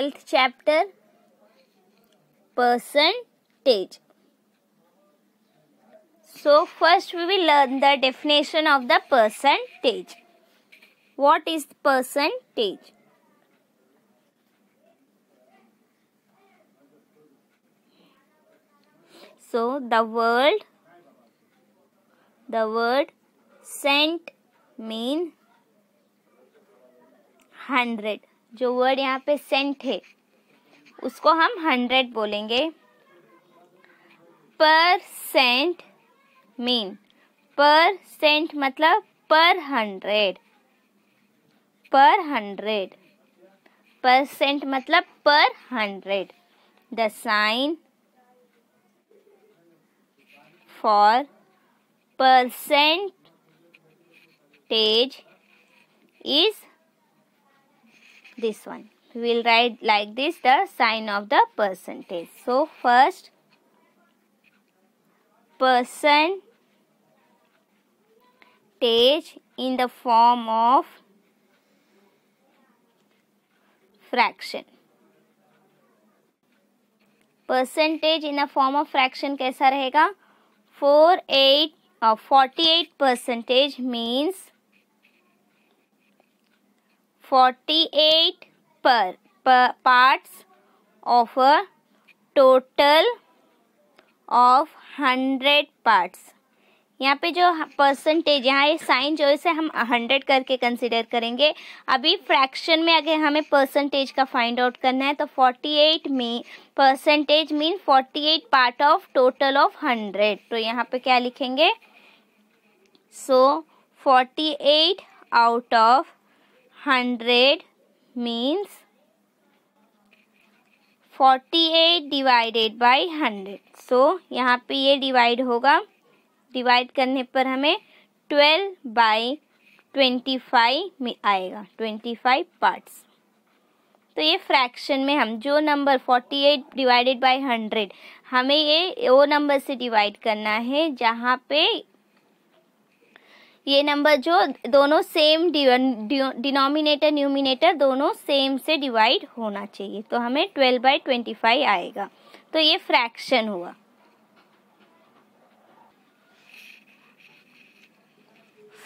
12th chapter percentage. So first we will learn the definition of the percentage. What is percentage? So the word the word cent mean hundred जो word यहाँ पे Saint है उसको हम hundred बोलेंगे पर Saint mean पर Saint मतलब पर हंड्रेड पर हंड्रेड परसेंट मतलब पर hundred the sign for percentage is this one. We will write like this the sign of the percentage. So first percentage in the form of fraction. Percentage in the form of fraction. कैसा रहेगा four eight 48 percentage means percentage 48 per, per parts of a total of 100 parts यहाँ पे जो percentage यहाँ ये sign जो इसे हम हंड्रेड करके कंसिडर करेंगे अभी फ्रैक्शन में अगर हमें परसेंटेज का फाइंड आउट करना है तो फोर्टी एट में percentage mean forty eight part of total of hundred तो यहाँ पे क्या लिखेंगे so forty eight out of hundred means forty eight divided by hundred सो यहाँ पे ये डिवाइड होगा डिवाइड करने पर हमें ट्वेल्व बाई ट्वेंटी फाइव में आएगा ट्वेंटी फाइव पार्ट्स तो ये फ्रैक्शन में हम जो number forty eight divided by hundred हमें ये वो नंबर से डिवाइड करना है जहाँ पे ये नंबर जो दोनों सेम डिनोमिनेटर न्यूमिनेटर दोनों सेम से डिवाइड होना चाहिए तो हमें ट्वेल्व बाई ट्वेंटी फाइव आएगा तो ये फ्रैक्शन हुआ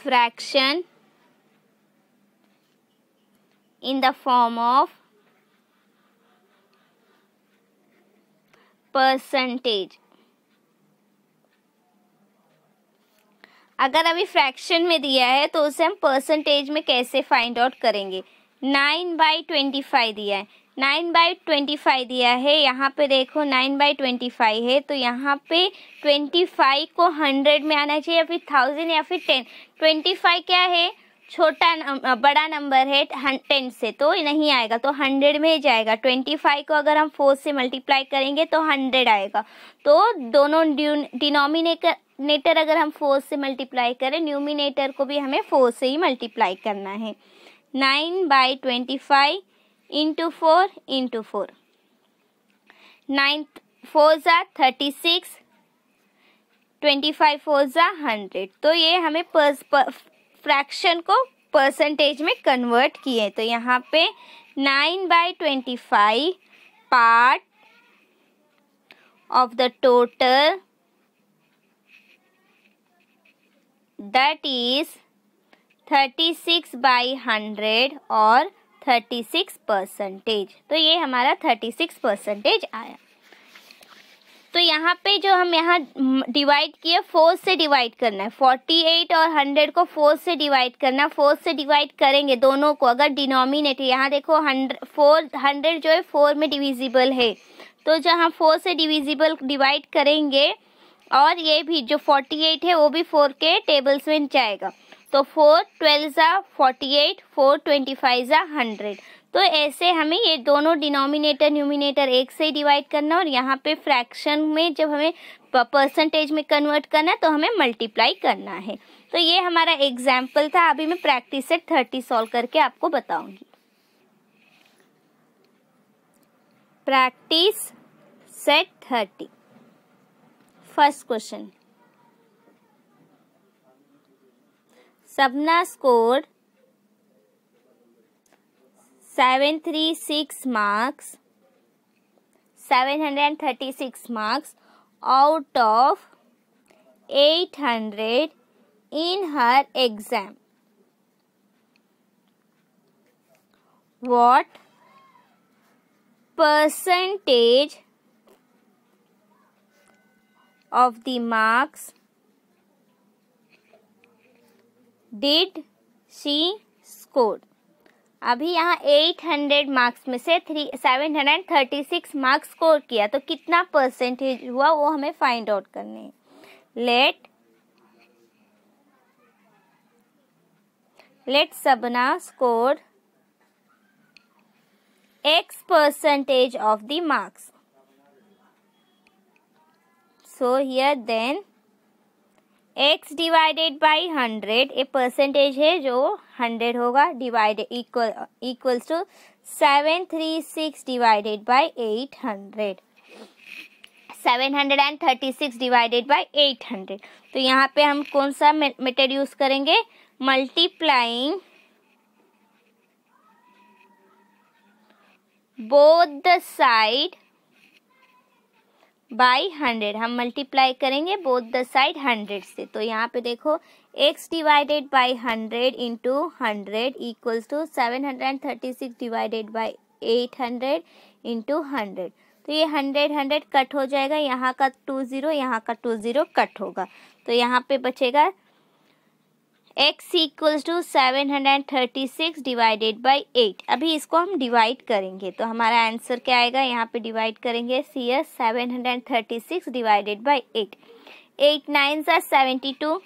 fraction in the form of percentage अगर अभी फ्रैक्शन में दिया है तो उसे हम परसेंटेज में कैसे फाइंड आउट करेंगे नाइन बाई ट्वेंटी फाइव दिया है नाइन बाई ट्वेंटी फाइव दिया है यहाँ पे देखो नाइन बाई ट्वेंटी फाइव है तो यहाँ पे ट्वेंटी फाइव को हंड्रेड में आना चाहिए या फिर थाउजेंड या फिर टेन ट्वेंटी फाइव क्या है छोटा बड़ा नंबर है टेन से तो नहीं आएगा तो हंड्रेड में जाएगा ट्वेंटी फाइव को अगर हम फोर से मल्टीप्लाई करेंगे तो हंड्रेड आएगा तो दोनों डिनोमिनेटर नेटर अगर हम फोर से मल्टीप्लाई करें न्यूमिनेटर को भी हमें फोर से ही मल्टीप्लाई करना है nine by twenty five into four into four nine four ज़ा thirty six twenty five four ज़ा हंड्रेड तो ये हमें फ्रैक्शन को परसेंटेज में कन्वर्ट किए तो यहाँ पे nine by twenty five part of the total is thirty six by hundred और थर्टी सिक्स परसेंटेज तो ये हमारा थर्टी सिक्स परसेंटेज आया तो यहाँ पे जो हम यहाँ डिवाइड किए फोर से डिवाइड करना है फोर्टी एट और हंड्रेड को फोर से डिवाइड करना फोर से डिवाइड करेंगे दोनों को अगर डिनोमिनेट यहाँ देखो हंड्रेड फोर हंड्रेड जो है फोर में डिविजिबल है तो जहाँ फोर से डिविजिबल डिवाइड करेंगे और ये भी जो 48 है वो भी 4 के टेबल्स में जाएगा तो फोर ट्वेल्व ज़ा forty eight four twenty five ज़ा हंड्रेड तो ऐसे हमें ये दोनों डिनोमिनेटर न्यूमिनेटर एक से डिवाइड करना और यहाँ पे फ्रैक्शन में जब हमें परसेंटेज में कन्वर्ट करना है तो हमें मल्टीप्लाई करना है तो ये हमारा एग्जाम्पल था अभी मैं प्रैक्टिस सेट थर्टी सॉल्व करके आपको बताऊंगी practice set thirty First question. Sabna scored 736 marks 736 marks out of 800 in her exam. What percentage of the marks did she score अभी यहाँ 800 मार्क्स में से थ्री 736 मार्क्स स्कोर किया तो कितना परसेंटेज हुआ वो हमें फाइंड आउट करने let let Sabna score x percentage of the marks So here then x divided by 100 ए परसेंटेज है जो 100 होगा divided equal equals to 736 divided by 800 736 divided by 800 तो यहाँ पे हम कौन सा मेथड यूज करेंगे multiplying both the side by hundred हम मल्टीप्लाई करेंगे बोथ द साइड हंड्रेड से तो यहाँ पे देखो x divided by hundred into hundred equals to seven hundred and thirty six divided by eight hundred into hundred तो ये हंड्रेड हंड्रेड कट हो जाएगा यहाँ का टू ज़ीरो यहाँ का टू ज़ीरो कट होगा तो यहाँ पे बचेगा x equals to seven hundred thirty six divided by eight अभी इसको हम डिवाइड करेंगे तो हमारा आंसर क्या आएगा यहाँ पे डिवाइड करेंगे सी एस seven hundred thirty six divided by eight eight nine सा seventy two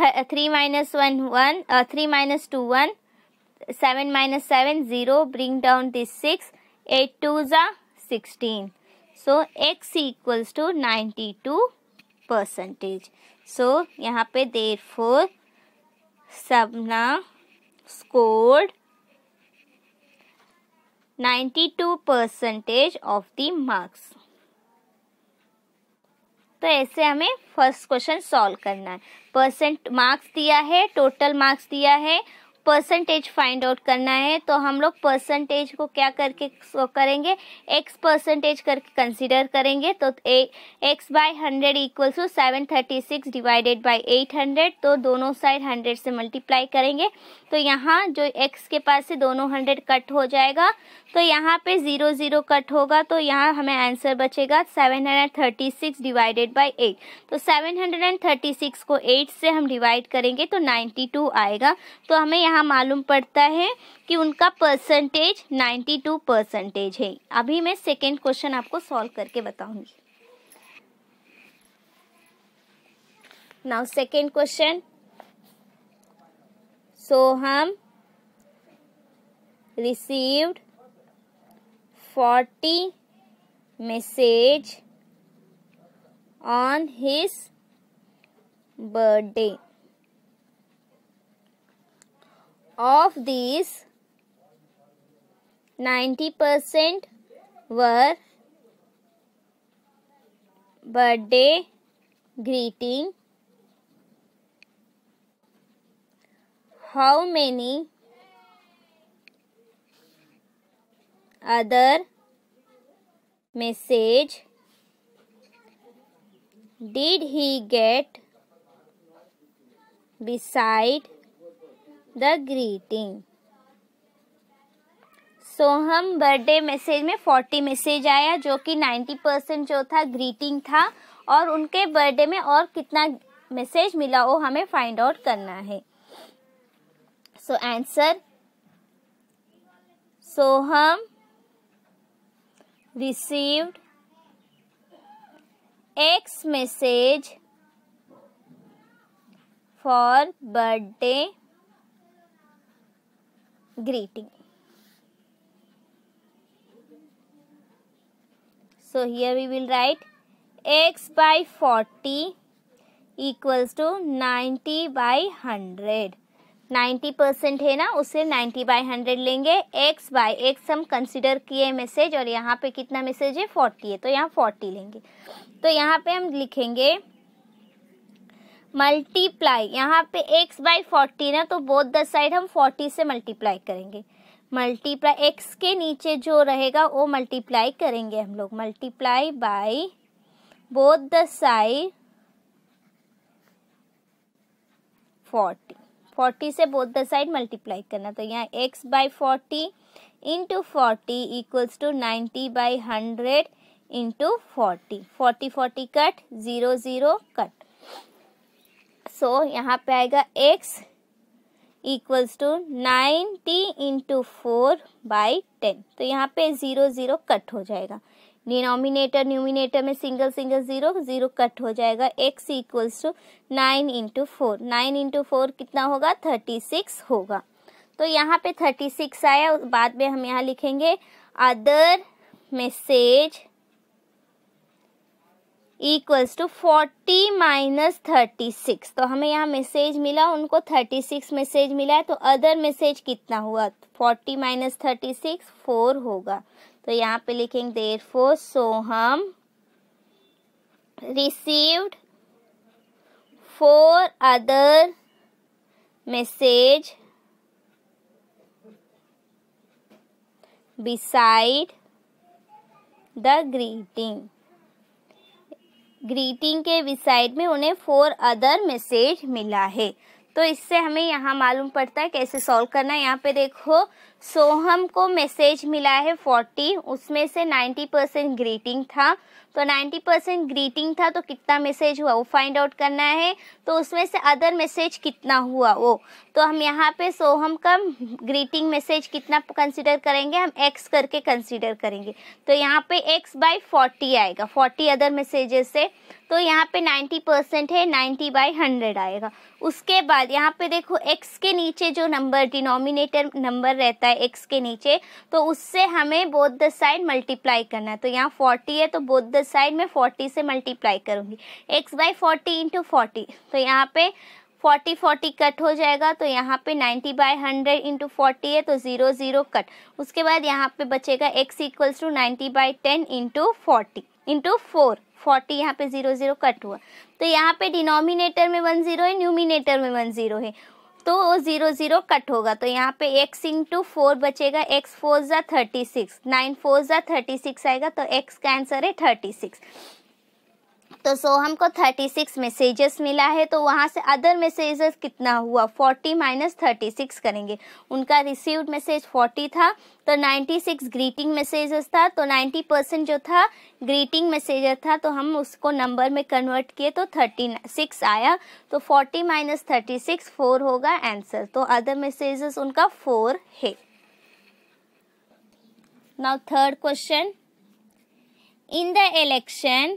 three minus one one three minus two one seven minus seven zero bring down this six eight two ज़ा sixteen so x equals to ninety two percentage so so, यहाँ पे therefore Sabna ninety two percentage of the marks तो ऐसे हमें first question solve करना है percent marks दिया है टोटल मार्क्स दिया है परसेंटेज फाइंड आउट करना है तो हम लोग परसेंटेज को क्या करके करेंगे एक्स परसेंटेज करके कंसिडर करेंगे तो x by hundred equal to seven thirty six divided by eight hundred तो दोनों साइड हंड्रेड से मल्टीप्लाई करेंगे तो यहाँ जो एक्स के पास से दोनों हंड्रेड कट हो जाएगा तो यहाँ पे ज़ीरो ज़ीरो कट होगा तो यहाँ हमें आंसर बचेगा seven hundred thirty six divided by eight तो seven hundred and thirty six को एट से हम डिवाइड करेंगे तो नाइन्टी टू आएगा तो हमें यहाँ यहाँ मालूम पड़ता है कि उनका परसेंटेज 92 परसेंटेज है अभी मैं सेकेंड क्वेश्चन आपको सॉल्व करके बताऊंगी now second question Soham receive 40 message on his birthday Of these, 90% were birthday greeting. How many other message did he get beside the greeting Soham birthday message में forty message आया जो कि ninety percent जो था greeting था और उनके birthday में और कितना मैसेज मिला वो हमें फाइंड आउट करना है so answer Soham received x message for birthday greeting. So here we will write x by 40 equals to 90 by 100. Ninety percent है ना उसे नाइन्टी बाई हंड्रेड लेंगे एक्स बाय एक्स हम कंसिडर किए मैसेज और यहाँ पे कितना मैसेज है फोर्टी है तो यहाँ फोर्टी लेंगे तो यहाँ पे हम लिखेंगे मल्टीप्लाई यहाँ पे एक्स बाई फोर्टीन है तो बोथ द साइड हम फोर्टी से मल्टीप्लाई करेंगे मल्टीप्लाई एक्स के नीचे जो रहेगा वो मल्टीप्लाई करेंगे हम लोग multiply by both the side forty forty से बोथ द साइड मल्टीप्लाई करना तो यहाँ x by forty into forty equals to ninety by hundred into forty forty forty cut zero zero cut so यहाँ पे आएगा x equals to t into four by ten तो यहाँ पे zero zero cut हो जाएगा डिनोमिनेटर न्यूमिनेटर में single single zero zero cut हो जाएगा x equals to nine into four nine into four कितना होगा थर्टी सिक्स होगा तो यहाँ पे थर्टी सिक्स आया बाद में हम यहाँ लिखेंगे other message equals to forty minus thirty six तो हमें यहाँ मैसेज मिला उनको थर्टी सिक्स मैसेज मिला है तो अदर मैसेज कितना हुआ forty minus thirty six four होगा तो यहाँ पे लिखेंगे देर फोर सोहम received four other message beside the greeting greeting के विसाइड में उन्हें फोर अदर मैसेज मिला है तो इससे हमें यहाँ मालूम पड़ता है कैसे सॉल्व करना है यहाँ पे देखो सोहम को मैसेज मिला है फोर्टी उसमें से नाइन्टी परसेंट ग्रीटिंग था तो नाइन्टी परसेंट ग्रीटिंग था तो कितना मैसेज हुआ वो फाइंड आउट करना है तो उसमें से अदर मैसेज कितना हुआ वो तो हम यहाँ पे सोहम का ग्रीटिंग मैसेज कितना कंसिडर करेंगे हम एक्स करके कंसिडर करेंगे तो यहाँ पे एक्स बाई फोर्टी आएगा फोर्टी अदर मैसेजेस से तो यहाँ पे नाइन्टी परसेंट है नाइन्टी बाई हंड्रेड आएगा उसके बाद यहाँ पे देखो एक्स के नीचे जो नंबर डिनोमिनेटर नंबर रहता है होता है एक्स के नीचे तो उससे हमें बोथ द साइड मल्टीप्लाई करना है तो यहाँ फोर्टी है तो बोथ द साइड में फोर्टी से मल्टीप्लाई करूँगी x by forty into forty तो यहाँ पे फोर्टी फोर्टी कट हो जाएगा तो यहाँ पे ninety by hundred into forty है तो ज़ीरो ज़ीरो कट उसके बाद यहाँ पे बचेगा x equals to ninety by ten into forty into four forty यहाँ पे ज़ीरो ज़ीरो कट हुआ तो यहाँ पे डिनोमिनेटर में वन ज़ीरो है न्यूमिनेटर में वन ज़ीरो है तो जीरो जीरो कट होगा तो यहाँ पे एक्स इंटू फोर बचेगा एक्स फोर ज़ा थर्टी सिक्स नाइन फोर ज़ा थर्टी सिक्स आएगा तो एक्स का आंसर है थर्टी सिक्स तो सो हमको थर्टी सिक्स मैसेजेस मिला है तो वहाँ से अदर मैसेजेस कितना हुआ फोर्टी माइनस थर्टी सिक्स करेंगे उनका रिसीव्ड मैसेज फोर्टी था तो नाइन्टी सिक्स ग्रीटिंग मैसेजेस था तो नाइन्टी परसेंट जो था ग्रीटिंग मैसेज था तो हम उसको नंबर में कन्वर्ट किए तो थर्टी सिक्स आया तो forty minus thirty six four होगा आंसर तो अदर मैसेजेस उनका फोर है now third question in the election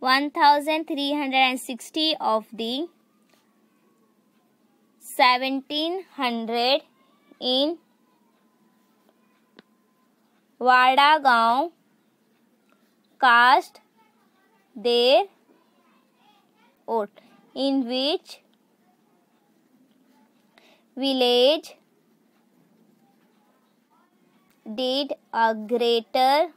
1360 of the 1700 in Vadagaon cast their vote in which village did a greater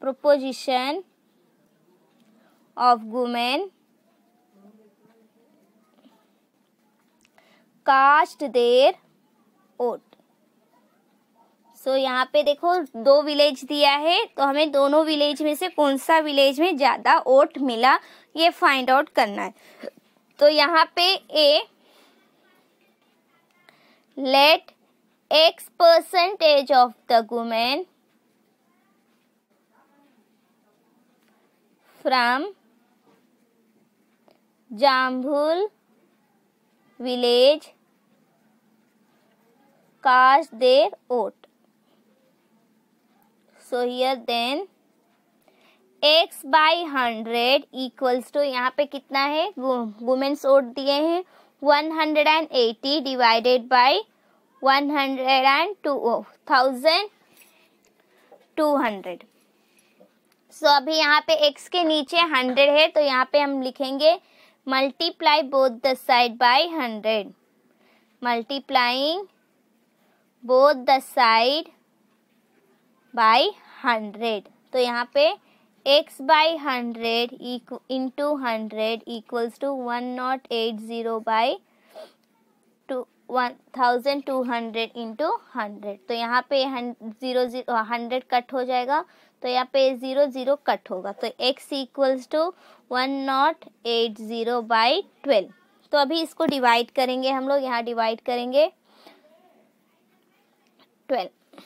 proposition of women cast their vote so यहाँ पे देखो दो village दिया है तो हमें दोनों विलेज में से कौन सा विलेज में ज़्यादा वोट मिला ये फाइंड आउट करना है तो यहाँ पे a let x percentage of the women from Jambul village cast their vote. So here then x by hundred equals to यहाँ पे कितना है वुमेन्स ओट दिए हैं one hundred and eighty divided by one hundred and two thousand two hundred so so, अभी यहाँ पे x के नीचे हंड्रेड है तो यहाँ पे हम लिखेंगे multiply both the side by hundred multiplying both the side by hundred तो यहाँ पे x by hundred into hundred equals to one nought eight zero by two one thousand two hundred into hundred तो यहाँ पे zero zero hundred cut हो जाएगा तो यहाँ पे ज़ीरो ज़ीरो कट होगा तो x equals to one nought eight zero by twelve तो अभी इसको डिवाइड करेंगे हम लोग यहाँ डिवाइड करेंगे ट्वेल्व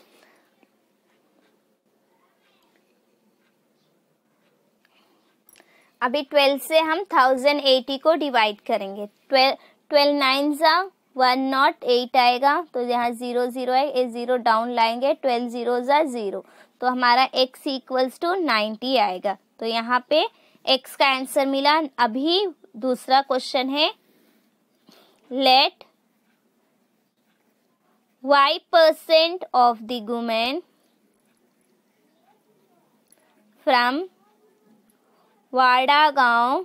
अभी ट्वेल्व से हम थाउजेंड एटी को डिवाइड करेंगे ट्वेल्व ट्वेल्व नाइन सा वन नॉट एट आएगा तो यहाँ ज़ीरो ज़ीरो है ये ज़ीरो डाउन लाएंगे ट्वेल्व ज़ीरो ज़ा ज़ीरो तो हमारा एक्स इक्वल्स टू नाइन्टी आएगा तो यहाँ पे एक्स का आंसर मिला अभी दूसरा क्वेश्चन है let y percent of the women from Wada गांव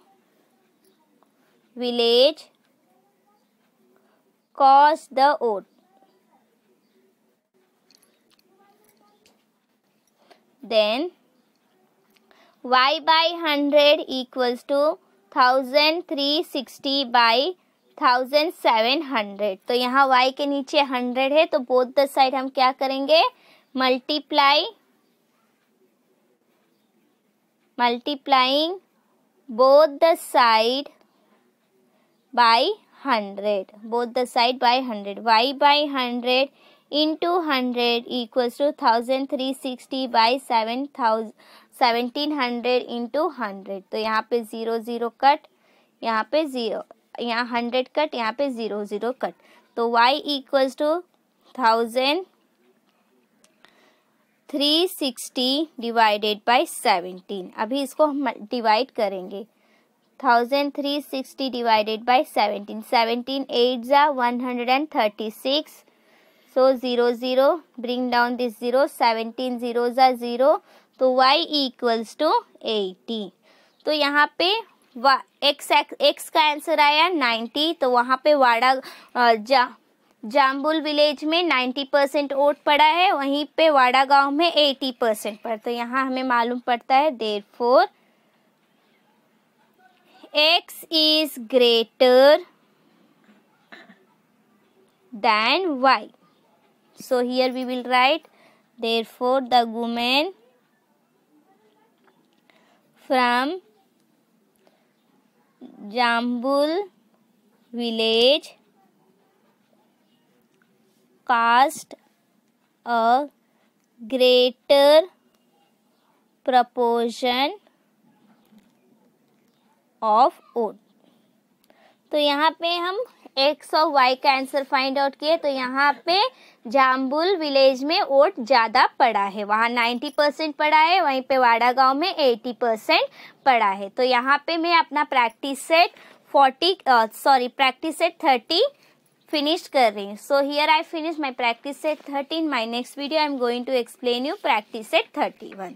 village cause the oath. Then y by 100 equals to 1360 by 1700 तो यहाँ y के नीचे 100 है तो बोथ द साइड हम क्या करेंगे multiply multiplying both the side by 100 both the side by 100 y by 100 into 100 equals to 1360 by 7000 1700 into hundred तो यहाँ पे ज़ीरो ज़ीरो कट यहाँ पे ज़ीरो यहाँ हंड्रेड कट यहाँ पे ज़ीरो ज़ीरो कट तो y equals to thousand three sixty divided by seventeen अभी इसको हम डिवाइड करेंगे thousand three sixty divided by seventeen seventeen eight ज़ा one hundred and thirty six so zero zero bring down this zero seventeen zero ज़ा zero तो y equals to eighty तो यहाँ पे एक्स एक्स का आंसर आया ninety तो वहाँ पे वाड़ा जा जाम्बुल विलेज में नाइन्टी परसेंट वोट पड़ा है वहीं पे वाड़ा गांव में एटी परसेंट पर तो यहाँ हमें मालूम पड़ता है therefore x is greater than y. So here we will write therefore the woman from Jambul village cast a greater proportion of vote तो यहाँ पे हम एक्स और वाई का आंसर फाइंड आउट किए तो यहाँ पे जाम्बुल विलेज में वोट ज़्यादा पड़ा है वहाँ 90 परसेंट पड़ा है वहीं पे वाड़ा गांव में 80 परसेंट पड़ा है तो यहाँ पे मैं अपना practice set 40 sorry practice set 30 finish कर रही हूँ so here I finish my practice set 13 my next video I am going to explain you practice set thirty